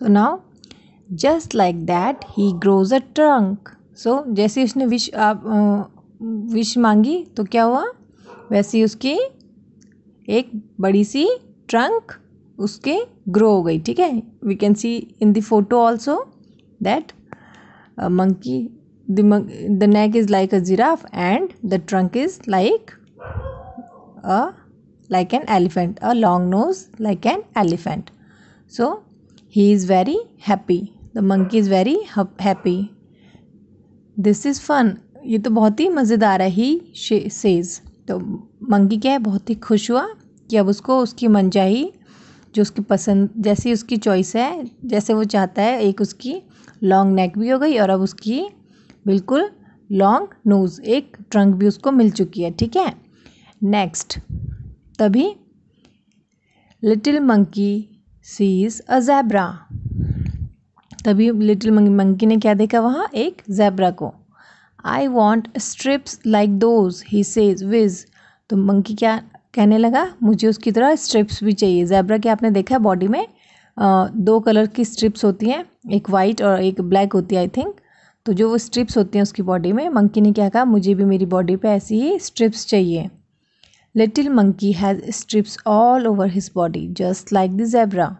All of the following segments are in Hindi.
so now just like that he grows a trunk so जैसे उसने विश आप विश मांगी तो क्या हुआ वैसे उसकी एक बड़ी सी ट्रंक उसके ग्रो हो गई ठीक है we can see in the photo also that monkey the neck is like a giraffe and the trunk is like a like an elephant a long nose like an elephant so he is very happy the monkey is very happy this is fun ये तो बहुत ही मज़ेदार है ही सेज तो मंकी क्या है बहुत ही खुश हुआ कि अब उसको उसकी मनचाही जो उसकी पसंद जैसी उसकी चॉइस है जैसे वो चाहता है एक उसकी लॉन्ग नेक भी हो गई और अब उसकी बिल्कुल लॉन्ग नोज़ एक ट्रंक भी उसको मिल चुकी है ठीक है नेक्स्ट तभी little monkey see is a zebra तभी लिटिल मंकी ने क्या देखा वहाँ एक जैबरा को I want stripes like those he says विज तो मंकी क्या कहने लगा मुझे उसकी तरह स्ट्रिप्स भी चाहिए जैबरा के आपने देखा है बॉडी में आ, दो कलर की स्ट्रिप्स होती हैं एक वाइट और एक ब्लैक होती है आई थिंक तो जो वो स्ट्रिप्स होती हैं उसकी बॉडी में मंकी ने क्या कहा मुझे भी मेरी बॉडी पे ऐसी ही स्ट्रिप्स चाहिए little monkey has strips all over his body just like the zebra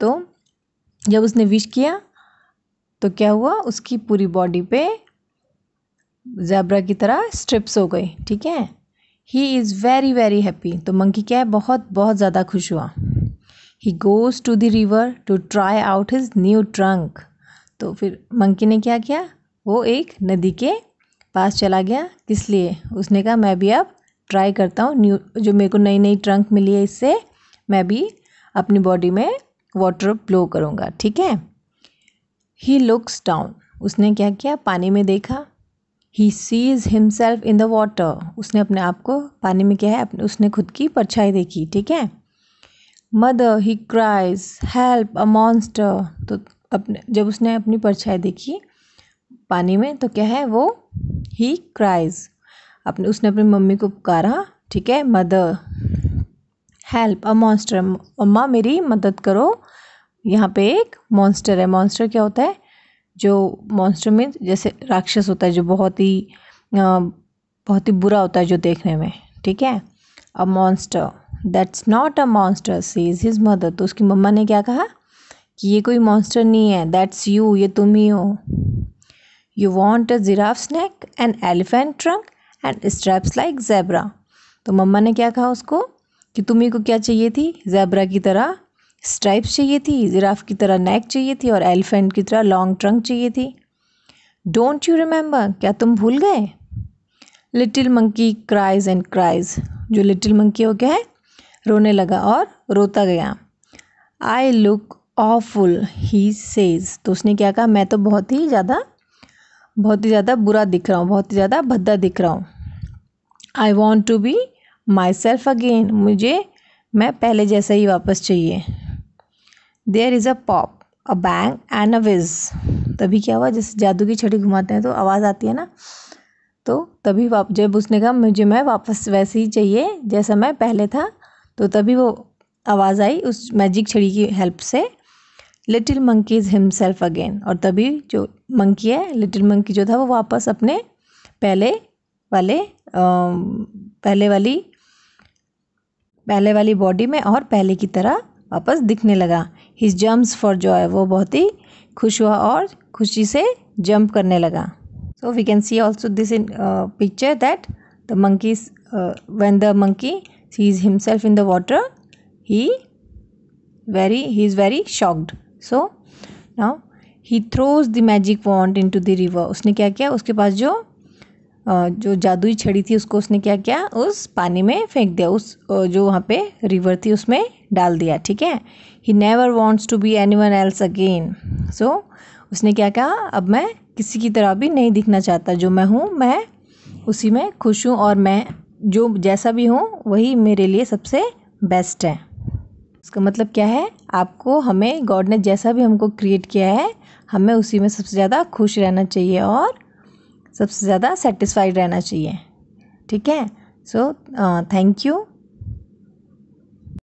तो जब उसने विश किया तो क्या हुआ उसकी पूरी बॉडी पे जैबरा की तरह स्ट्रिप्स हो गई ठीक है he is very very happy तो मंकी क्या है बहुत बहुत ज़्यादा खुश हुआ he goes to the river to try out his new trunk तो फिर मंकी ने क्या किया वो एक नदी के पास चला गया किस लिए उसने कहा मैं भी अब ट्राई करता हूँ न्यू जो मेरे को नई नई ट्रंक मिली है इससे मैं भी अपनी बॉडी में वाटर ब्लो करूँगा ठीक है ही लुक्स डाउन उसने क्या किया पानी में देखा he sees himself in the water उसने अपने आप को पानी में क्या है अपने उसने खुद की परछाई देखी ठीक है mother he cries help a monster तो अपने जब उसने अपनी परछाई देखी पानी में तो क्या है वो ही क्राइज अपने उसने अपनी मम्मी को पुकारा ठीक है मदर हेल्प अ मॉन्स्टर अम्मा मेरी मदद करो यहाँ पे एक मॉन्स्टर है मॉन्स्टर क्या होता है जो मॉन्स्टर में जैसे राक्षस होता है जो बहुत ही बहुत ही बुरा होता है जो देखने में ठीक है a monster that's not a monster is his mother तो उसकी मम्मा ने क्या कहा कि ये कोई मॉन्स्टर नहीं है दैट्स यू ये तुम ही हो you want a giraffe snack and elephant trunk and straps like zebra तो मम्मा ने क्या कहा उसको कि तुम्ही को क्या चाहिए थी जैबरा की तरह स्ट्राइप्स चाहिए थी जिराफ की तरह नेक चाहिए थी और एलिफेंट की तरह लॉन्ग ट्रंक चाहिए थी डोंट यू रिमेंबर क्या तुम भूल गए little monkey cries and cries जो लिटिल मंकी हो गया है रोने लगा और रोता गया I look awful he says तो उसने क्या कहा मैं तो बहुत ही ज़्यादा बहुत ही ज़्यादा बुरा दिख रहा हूँ बहुत ही ज़्यादा भद्दा दिख रहा हूँ I want to be myself again मुझे मैं पहले जैसा ही वापस चाहिए there is a pop a bang and a whiz तभी क्या हुआ जैसे जादू की छड़ी घुमाते हैं तो आवाज़ आती है ना तो तभी वाप जब उसने कहा मुझे मैं वापस वैसे ही चाहिए जैसा मैं पहले था तो तभी वो आवाज़ आई उस मैजिक छड़ी की हेल्प से little monkey is himself again और तभी जो मंकी है लिटिल मंकी जो था वो वापस अपने पहले वाले पहले वाली पहले वाली बॉडी में और पहले की तरह वापस दिखने लगा हिज जम्प्स फॉर जॉय वो बहुत ही खुश हुआ और खुशी से जंप करने लगा so we can see also this in picture that the monkey when the monkey sees himself in the water he very he is very shocked so now he throws the magic wand into the river उसने क्या किया उसके पास जो जो जादुई छड़ी थी उसको उसने क्या किया उस पानी में फेंक दिया उस जो वहाँ पे रिवर थी उसमें डाल दिया ठीक है he never wants to be anyone else again सो उसने क्या कहा अब मैं किसी की तरह भी नहीं दिखना चाहता जो मैं हूँ मैं उसी में खुश हूँ और मैं जो जैसा भी हूँ वही मेरे लिए सबसे बेस्ट है इसका मतलब क्या है आपको हमें गॉड ने जैसा भी हमको क्रिएट किया है हमें उसी में सबसे ज़्यादा खुश रहना चाहिए और सबसे ज़्यादा सेटिस्फाइड रहना चाहिए ठीक है सो थैंक यू